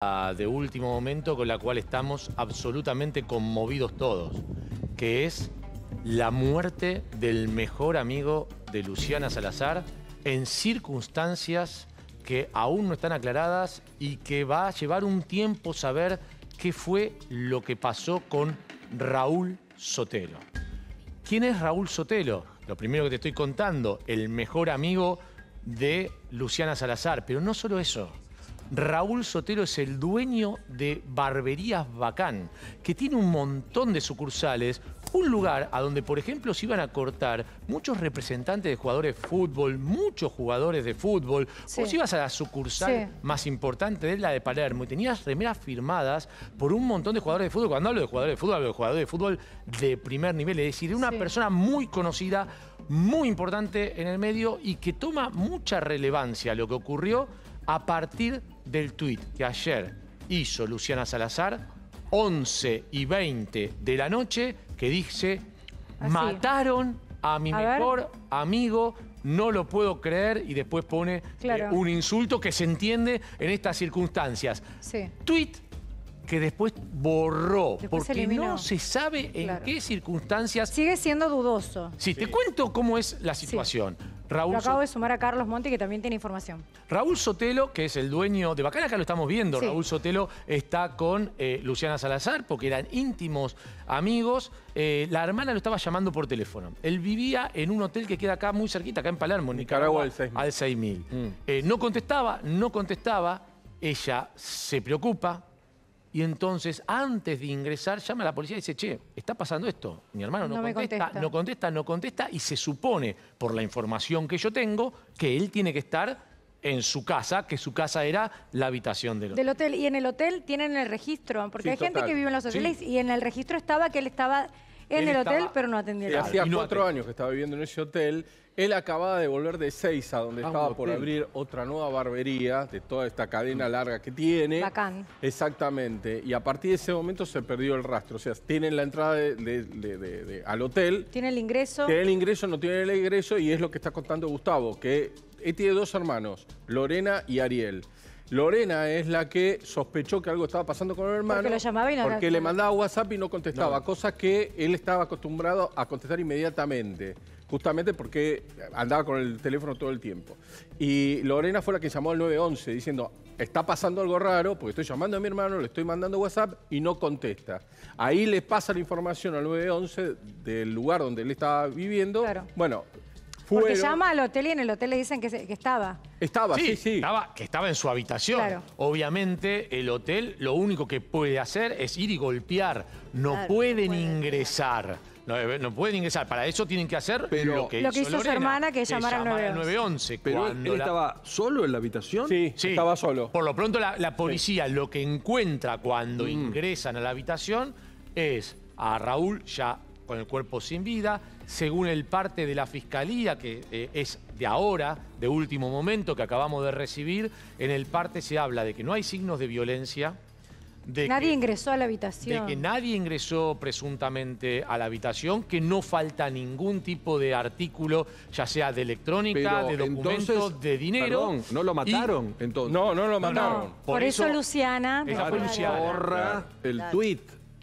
Ah, de último momento con la cual estamos absolutamente conmovidos todos, que es la muerte del mejor amigo de Luciana Salazar en circunstancias que aún no están aclaradas y que va a llevar un tiempo saber qué fue lo que pasó con Raúl Sotelo. ¿Quién es Raúl Sotelo? Lo primero que te estoy contando, el mejor amigo de Luciana Salazar, pero no solo eso Raúl Sotero es el dueño de Barberías Bacán, que tiene un montón de sucursales, un lugar a donde, por ejemplo, se iban a cortar muchos representantes de jugadores de fútbol, muchos jugadores de fútbol. O si ibas a la sucursal más importante de la de Palermo y tenías remeras firmadas por un montón de jugadores de fútbol. Cuando hablo de jugadores de fútbol, hablo de jugadores de fútbol de primer nivel, es decir, una persona muy conocida, muy importante en el medio y que toma mucha relevancia lo que ocurrió a partir del tuit que ayer hizo Luciana Salazar, 11 y 20 de la noche, que dice, mataron a mi mejor amigo, no lo puedo creer, y después pone eh, un insulto que se entiende en estas circunstancias. Sí. Tweet que después borró, porque no se sabe en qué circunstancias... Sigue siendo dudoso. Sí, te cuento cómo es la situación acabo de sumar a Carlos Monti, que también tiene información. Raúl Sotelo, que es el dueño de Bacana, acá lo estamos viendo. Raúl Sotelo está con eh, Luciana Salazar, porque eran íntimos amigos. Eh, la hermana lo estaba llamando por teléfono. Él vivía en un hotel que queda acá muy cerquita, acá en Palermo, Nicaragua, Nicaragua al 6000. Mm. Eh, no contestaba, no contestaba. Ella se preocupa, y entonces, antes de ingresar, llama a la policía y dice, che, está pasando esto. Mi hermano no, contesta, no contesta, no contesta, y se supone, por la información que yo tengo, que él tiene que estar en su casa, que su casa era la habitación del hotel. Y en el hotel tienen el registro, porque hay gente que vive en los hoteles y en el registro estaba que él estaba en el hotel, pero no atendía. Sí, hacía cuatro años que estaba viviendo en ese hotel. Él acababa de volver de Seiza, donde ah, estaba por abrir otra nueva barbería de toda esta cadena mm. larga que tiene. Bacán. Exactamente. Y a partir de ese momento se perdió el rastro. O sea, tienen la entrada de, al hotel. Tiene el ingreso. Tiene el ingreso, no tiene el ingreso. Y es lo que está contando Gustavo, que él eh, tiene dos hermanos, Lorena y Ariel. Lorena es la que sospechó que algo estaba pasando con el hermano. Porque le mandaba WhatsApp y no contestaba, cosa que él estaba acostumbrado a contestar inmediatamente. Justamente porque andaba con el teléfono todo el tiempo. Y Lorena fue la que llamó al 911 diciendo, está pasando algo raro porque estoy llamando a mi hermano, le estoy mandando WhatsApp y no contesta. Ahí le pasa la información al 911 del lugar donde él estaba viviendo. Claro. Bueno, porque llama al hotel y en el hotel le dicen que, estaba. Estaba, sí, sí. Estaba, que estaba en su habitación. Obviamente, el hotel lo único que puede hacer es ir y golpear. No pueden ingresar. Eh, no, pueden ingresar. Para eso tienen que hacer lo que, Lo hizo su hermana, que llamar al 911. Pero él, estaba solo en la habitación. Sí. Sí. Estaba solo. Por lo pronto, la, la policía lo que encuentra cuando mm. ingresan a la habitación es a Raúl ya con el cuerpo sin vida, según el parte de la Fiscalía, que eh, es de ahora, de último momento, que acabamos de recibir, en el parte se habla de que no hay signos de violencia, de nadie ingresó a la habitación. De que nadie ingresó presuntamente a la habitación, que no falta ningún tipo de artículo, ya sea de electrónica, de documentos, de dinero. no lo mataron, entonces. No, no lo mataron. por, eso, Luciana... Esa Borra el tuit.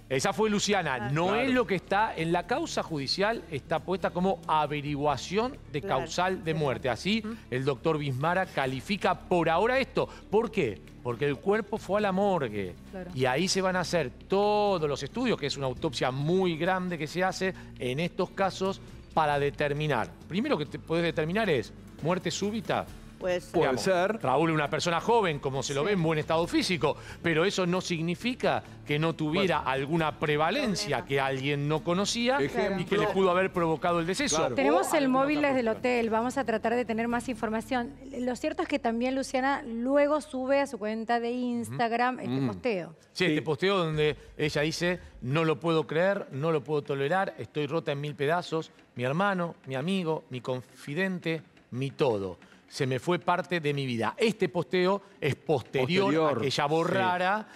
Esa fue Luciana. Ah, no es lo que está en la causa judicial, está puesta como averiguación de causal de muerte. Así el doctor Bismara califica por ahora esto. ¿Por qué? Porque el cuerpo fue a la morgue y ahí se van a hacer todos los estudios, que es una autopsia muy grande que se hace en estos casos para determinar. Primero que te puedes determinar es muerte súbita, pues, Puede ser. Raúl es una persona joven, como se lo ve, en buen estado físico, pero eso no significa que no tuviera alguna prevalencia que alguien no conocía y que le pudo haber provocado el deceso. Tenemos el móvil desde el hotel, vamos a tratar de tener más información. Lo cierto es que también Luciana luego sube a su cuenta de Instagram este mm. posteo. Sí, este sí, este posteo donde ella dice, no lo puedo creer, no lo puedo tolerar, estoy rota en mil pedazos, mi hermano, mi amigo, mi confidente, mi todo se me fue parte de mi vida. Este posteo es posterior, a que ella borrara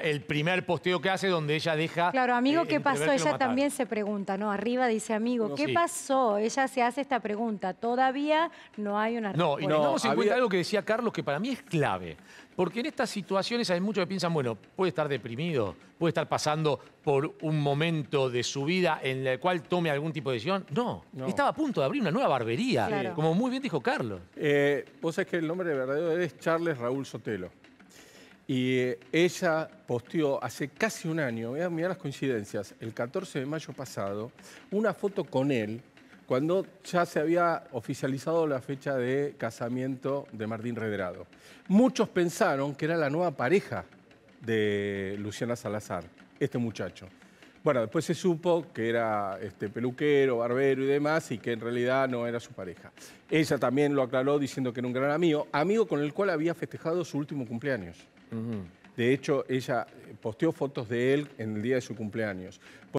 el primer posteo que hace donde ella deja... Claro, amigo, eh, ¿qué pasó? ella también se pregunta, ¿no? Arriba dice amigo, ¿qué pasó? Ella se hace esta pregunta. Todavía no hay una respuesta. No, y nos en cuenta algo que decía Carlos que para mí es clave. Porque en estas situaciones hay muchos que piensan, bueno, puede estar deprimido, puede estar pasando por un momento de su vida en el cual tome algún tipo de decisión. No, estaba a punto de abrir una nueva barbería, como muy bien dijo Carlos. Eh, vos sabés que el nombre de verdadero es Charles Raúl Sotelo. Y eh, ella posteó hace casi un año, eh, mirá las coincidencias, el 14 de mayo pasado, una foto con él cuando ya se había oficializado la fecha de casamiento de Martín Redrado. Muchos pensaron que era la nueva pareja de Luciana Salazar este muchacho. Bueno, después se supo que era este, peluquero, barbero y demás, y que en realidad no era su pareja. Ella también lo aclaró diciendo que era un gran amigo, amigo con el cual había festejado su último cumpleaños. De hecho, ella eh, posteó fotos de él en el día de su cumpleaños.